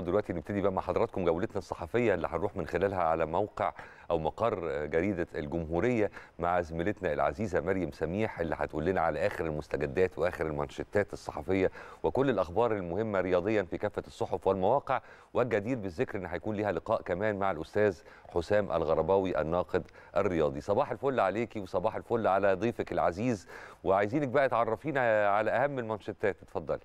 دلوقتي نبتدي بقى مع حضراتكم جولتنا الصحفيه اللي هنروح من خلالها على موقع او مقر جريده الجمهوريه مع زميلتنا العزيزه مريم سميح اللي هتقول لنا على اخر المستجدات واخر المانشيتات الصحفيه وكل الاخبار المهمه رياضيا في كافه الصحف والمواقع والجدير بالذكر ان هيكون ليها لقاء كمان مع الاستاذ حسام الغرباوي الناقد الرياضي صباح الفل عليكي وصباح الفل على ضيفك العزيز وعايزينك بقى تعرفينا على اهم المانشيتات اتفضلي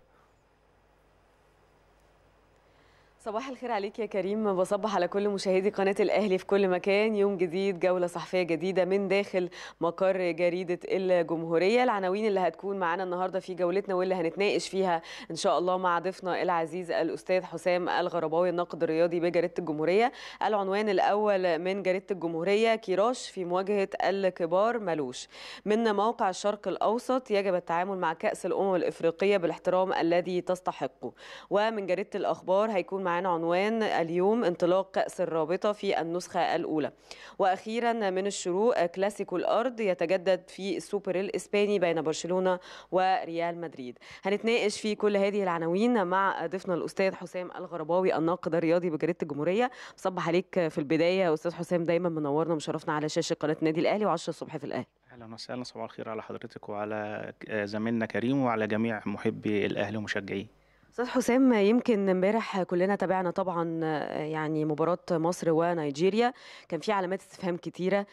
صباح الخير عليك يا كريم بصبح على كل مشاهدي قناة الأهلي في كل مكان يوم جديد جولة صحفية جديدة من داخل مقر جريدة الجمهورية العناوين اللي هتكون معانا النهاردة في جولتنا واللي هنتناقش فيها إن شاء الله مع ضيفنا العزيز الأستاذ حسام الغرباوي الناقد الرياضي بجريدة الجمهورية العنوان الأول من جريدة الجمهورية كيراش في مواجهة الكبار ملوش من موقع الشرق الأوسط يجب التعامل مع كأس الأمم الإفريقية بالاحترام الذي تستحقه ومن جريدة الأخبار هيكون مع معانا عنوان اليوم انطلاق كأس الرابطة في النسخة الأولى وأخيرا من الشروق كلاسيكو الأرض يتجدد في السوبر الإسباني بين برشلونة وريال مدريد هنتناقش في كل هذه العناوين مع ضيفنا الأستاذ حسام الغرباوي الناقد الرياضي بجريدة الجمهورية صبح عليك في البداية أستاذ حسام دايما منورنا ومشرفنا على شاشة قناة النادي الأهلي و10 الصبح في الأهلي اهلا وسهلا صباح الخير على حضرتك وعلى زميلنا كريم وعلى جميع محبي الاهلي ومشجعيه استاذ حسام يمكن امبارح كلنا تابعنا طبعا يعني مباراه مصر ونيجيريا كان في علامات استفهام كتيره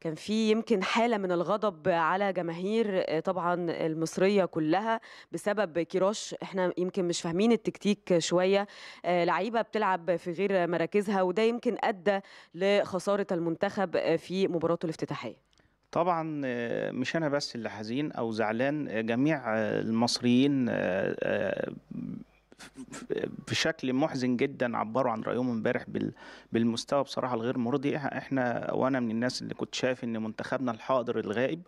كان في يمكن حاله من الغضب على جماهير طبعا المصريه كلها بسبب كيروش احنا يمكن مش فاهمين التكتيك شويه لعيبه بتلعب في غير مراكزها وده يمكن ادى لخساره المنتخب في مباراته الافتتاحيه طبعا آه، مش انا بس اللي حزين او زعلان آه، جميع آه، المصريين بشكل محزن جدا عبروا عن رايهم امبارح بالمستوى بصراحه الغير مرضي احنا وانا من الناس اللي كنت شايف ان منتخبنا الحاضر الغائب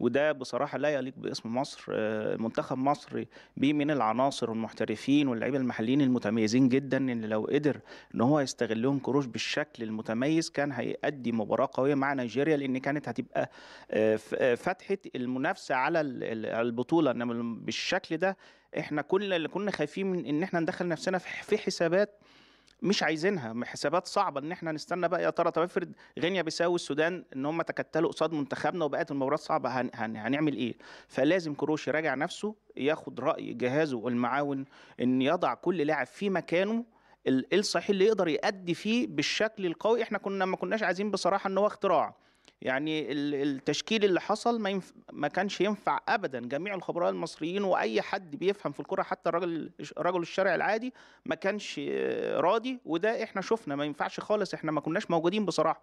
وده بصراحه لا يليق باسم مصر آه، منتخب مصر بيه من العناصر والمحترفين واللعيبه المحليين المتميزين جدا ان لو قدر ان هو يستغلهم كروش بالشكل المتميز كان هيأدي مباراه قويه مع نيجيريا لان كانت هتبقى آه، آه، فتحه المنافسه على البطوله انما بالشكل ده احنا كل اللي كنا خايفين من ان احنا ندخل نفسنا في حسابات مش عايزينها حسابات صعبه ان احنا نستنى بقى يا ترى طب افرض غينيا بيساو والسودان ان هم تكتلوا قصاد منتخبنا وبقت المباراه صعبه هن هن هنعمل ايه فلازم كروش يراجع نفسه ياخد راي جهازه المعاون ان يضع كل لاعب في مكانه إيه الصحيح اللي يقدر يأدي فيه بالشكل القوي احنا كنا ما كناش عايزين بصراحه ان هو اختراع يعني التشكيل اللي حصل ما, ينف... ما كانش ينفع ابدا جميع الخبراء المصريين واي حد بيفهم في الكره حتى الراجل رجل الشارع العادي ما كانش راضي وده احنا شفنا ما ينفعش خالص احنا ما كناش موجودين بصراحه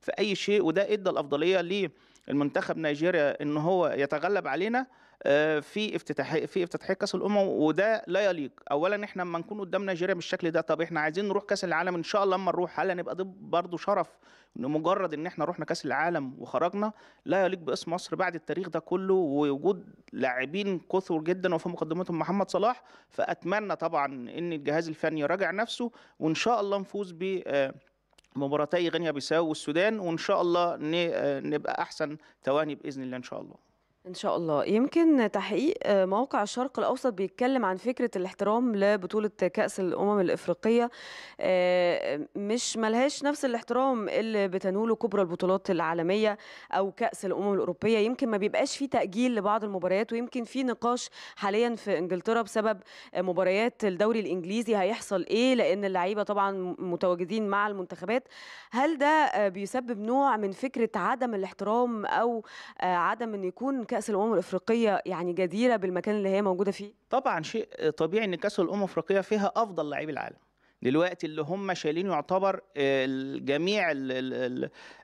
في اي شيء وده ادى الافضليه للمنتخب نيجيريا ان هو يتغلب علينا آه، في افتتاح في افتتاحيه كاس الامم وده لا يليق اولا احنا لما نكون قدام نيجيريا بالشكل ده طب احنا عايزين نروح كاس العالم ان شاء الله اما نروح هل هنبقى ده برضه شرف ان مجرد ان احنا رحنا كاس العالم وخرجنا لا يليق باسم مصر بعد التاريخ ده كله ووجود لاعبين كثر جدا وفي مقدمتهم محمد صلاح فاتمنى طبعا ان الجهاز الفني يراجع نفسه وان شاء الله نفوز ب آه، مباراتي غينيا بيساو والسودان وان شاء الله آه، نبقى احسن ثواني باذن الله ان شاء الله إن شاء الله يمكن تحقيق آه، موقع الشرق الأوسط بيتكلم عن فكرة الاحترام لبطولة كأس الأمم الإفريقية آه، مش ملهاش نفس الاحترام اللي بتنوله كبرى البطولات العالمية أو كأس الأمم الأوروبية يمكن ما بيبقاش في تأجيل لبعض المباريات ويمكن في نقاش حاليا في إنجلترا بسبب آه، مباريات الدوري الإنجليزي هيحصل إيه لأن اللعيبة طبعا متواجدين مع المنتخبات هل ده بيسبب نوع من فكرة عدم الاحترام أو عدم أن يكون كاس الامم الافريقيه يعني جديره بالمكان اللي هي موجوده فيه طبعا شيء طبيعي ان كاس الامم الافريقيه فيها افضل لعيب العالم دلوقتي اللي هم شايلين يعتبر آه، جميع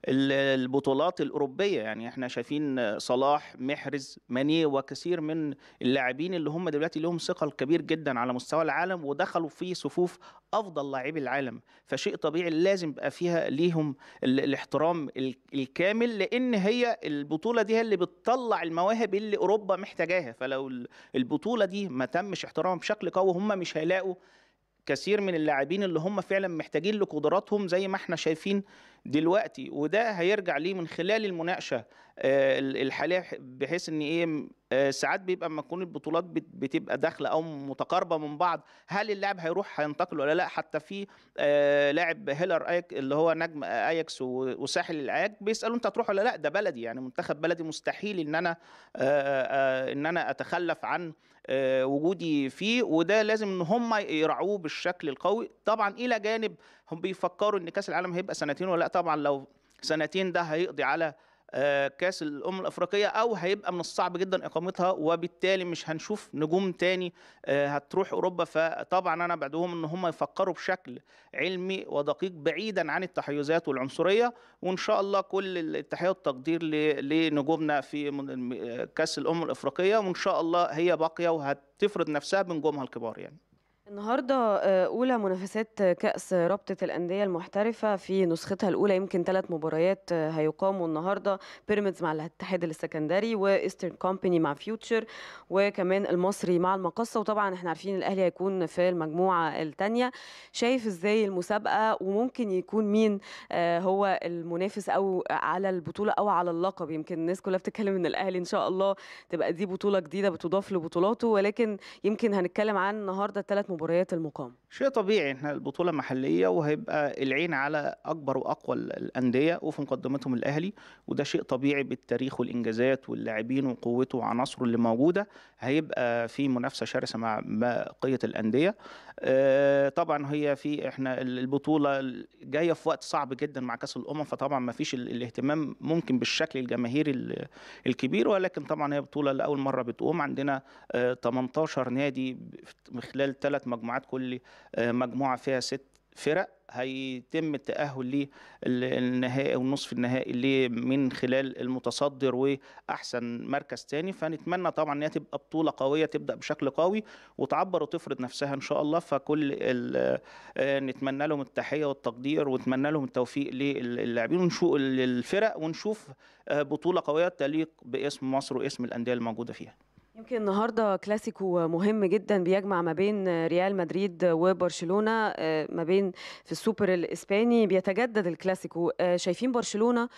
البطولات الاوروبيه يعني احنا شايفين آه، صلاح محرز ماني وكثير من اللاعبين اللي هم دلوقتي لهم ثقل كبير جدا على مستوى العالم ودخلوا في صفوف افضل لاعبي العالم فشيء طبيعي لازم يبقى فيها ليهم الاحترام الكامل لان هي البطوله دي هي اللي بتطلع المواهب اللي اوروبا محتاجاها فلو البطوله دي ما تمش احترامها بشكل قوي هم مش هيلاقوا كثير من اللاعبين اللي هم فعلا محتاجين لقدراتهم زي ما احنا شايفين دلوقتي وده هيرجع ليه من خلال المناقشه آه، الحاليه بحيث ان ايه آه، ساعات بيبقى لما تكون البطولات بتبقى داخله او متقاربه من بعض هل اللاعب هيروح هينتقل ولا لا حتى في آه، لاعب هيلر ايك اللي هو نجم اياكس وساحل العاج بيسالوا انت هتروح ولا لا ده بلدي يعني منتخب بلدي مستحيل ان انا ان انا اتخلف عن وجودي فيه وده لازم ان هم يراعوه بالشكل القوي طبعا الى جانب هم بيفكروا ان كاس العالم هيبقى سنتين ولا لا طبعا لو سنتين ده هيقضي على آه، كاس الامم الافريقيه او هيبقى من الصعب جدا اقامتها وبالتالي مش هنشوف نجوم تاني آه، هتروح اوروبا فطبعا انا بدعوهم ان هم يفكروا بشكل علمي ودقيق بعيدا عن التحيزات والعنصريه وان شاء الله كل التحيه والتقدير لنجومنا في آه، كاس الامم الافريقيه وان شاء الله هي باقيه وهتفرض نفسها بنجومها الكبار يعني النهارده آه، اولى منافسات كاس رابطه الانديه المحترفه في نسختها الاولى يمكن ثلاث مباريات آه، هيقاموا النهارده بيراميدز مع الاتحاد السكندري وايسترن كومباني مع فيوتشر وكمان المصري مع المقصه وطبعا احنا عارفين الاهلي هيكون في المجموعه الثانيه شايف ازاي المسابقه وممكن يكون مين آه، هو المنافس او على البطوله او على اللقب يمكن الناس كلها بتتكلم ان الاهلي ان شاء الله تبقى دي بطوله جديده بتضاف لبطولاته ولكن يمكن هنتكلم عن النهارده ثلاث مباريات جمهوريات المقام شيء طبيعي احنا البطوله محليه وهيبقى العين على اكبر واقوى الانديه وفي مقدمتهم الاهلي وده شيء طبيعي بالتاريخ والانجازات واللاعبين وقوته وعناصره اللي موجوده هيبقى في منافسه شرسه مع بقيه الانديه آه، طبعا هي في احنا البطوله جايه في وقت صعب جدا مع كاس الامم فطبعا ما فيش الاهتمام ممكن بالشكل الجماهيري الكبير ولكن طبعا هي بطوله لاول مره بتقوم عندنا 18 آه، نادي خلال ثلاث مجموعات كل آه، مجموعه فيها ست فرق هيتم التأهل للنهائي والنصف النهائي ليه من خلال المتصدر وأحسن مركز تاني فنتمنى طبعا إنها تبقى بطولة قوية تبدأ بشكل قوي وتعبر وتفرض نفسها إن شاء الله فكل آه، نتمنى لهم التحية والتقدير ونتمنى لهم التوفيق للاعبين ونشوف الفرق ونشوف آه، بطولة قوية تليق باسم مصر واسم الأندية الموجودة فيها يمكن النهارده كلاسيكو مهم جدا بيجمع ما بين ريال مدريد وبرشلونه آه، ما بين في السوبر الاسباني بيتجدد الكلاسيكو آه، شايفين برشلونه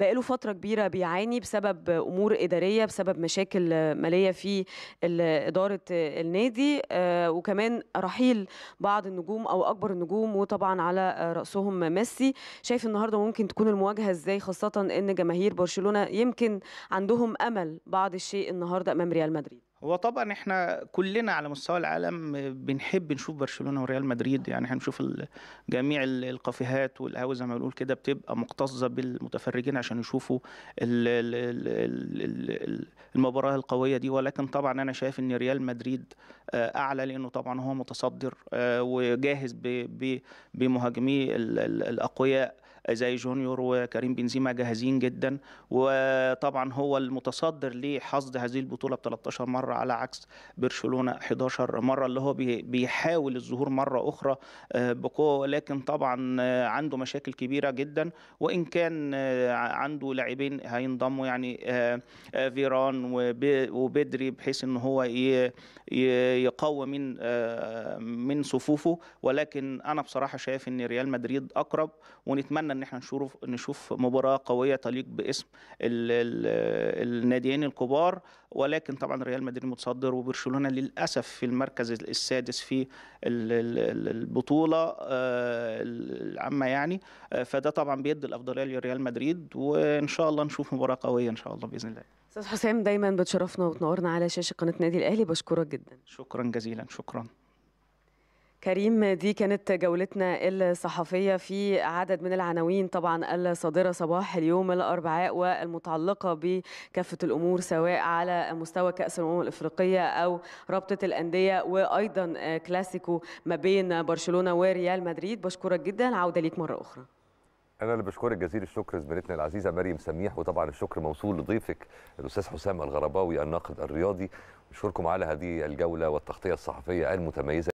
بقاله فتره كبيره بيعاني بسبب امور اداريه بسبب مشاكل ماليه في اداره النادي آه، وكمان رحيل بعض النجوم او اكبر النجوم وطبعا على راسهم ميسي شايف النهارده ممكن تكون المواجهه ازاي خاصه ان جماهير برشلونه يمكن عندهم امل بعض الشيء النهارده امام ريال مدريد هو طبعا احنا كلنا على مستوى العالم بنحب نشوف برشلونه وريال مدريد يعني هنشوف جميع القافيهات والقهاوي زي ما بنقول كده بتبقى مكتظه بالمتفرجين عشان يشوفوا المباراه القويه دي ولكن طبعا انا شايف ان ريال مدريد آه، اعلى لانه طبعا هو متصدر آه، وجاهز بمهاجميه الاقوياء زي جونيور وكريم بنزيما جاهزين جدا وطبعا هو المتصدر لحصد هذه البطوله ب 13 مره على عكس برشلونه 11 مره اللي هو بيحاول الظهور مره اخرى آه، بقوه ولكن طبعا آه، عنده مشاكل كبيره جدا وان كان آه، عنده لاعبين هينضموا يعني فيران وبدري بحيث ان هو يقوي من من صفوفه ولكن انا بصراحه شايف ان ريال مدريد اقرب ونتمنى ان احنا نشوف نشوف مباراه قويه تليق باسم الـ الـ الناديين الكبار ولكن طبعا ريال مدريد متصدر وبرشلونه للاسف في المركز السادس في البطوله آه، العامه يعني آه، فده طبعا بيدي الافضليه لريال مدريد وان شاء الله نشوف مباراه قويه ان شاء الله باذن الله استاذ حسام دايما بتشرفنا وتنورنا على شاشه قناه نادي الاهلي بشكرك جدا شكرا جزيلا شكرا كريم دي كانت جولتنا الصحفية في عدد من العناوين طبعا الصادرة صباح اليوم الأربعاء والمتعلقة بكافة الأمور سواء على مستوى كأس الأمم الإفريقية أو رابطة الأندية وأيضا كلاسيكو ما بين برشلونة وريال مدريد بشكرك جدا عودة ليك مرة أخرى انا اللي بشكرك جزيل الشكر زميلتنا العزيزه مريم سميح وطبعا الشكر موصول لضيفك الاستاذ حسام الغرباوي الناقد الرياضي نشكركم على هذه الجوله والتغطيه الصحفيه المتميزه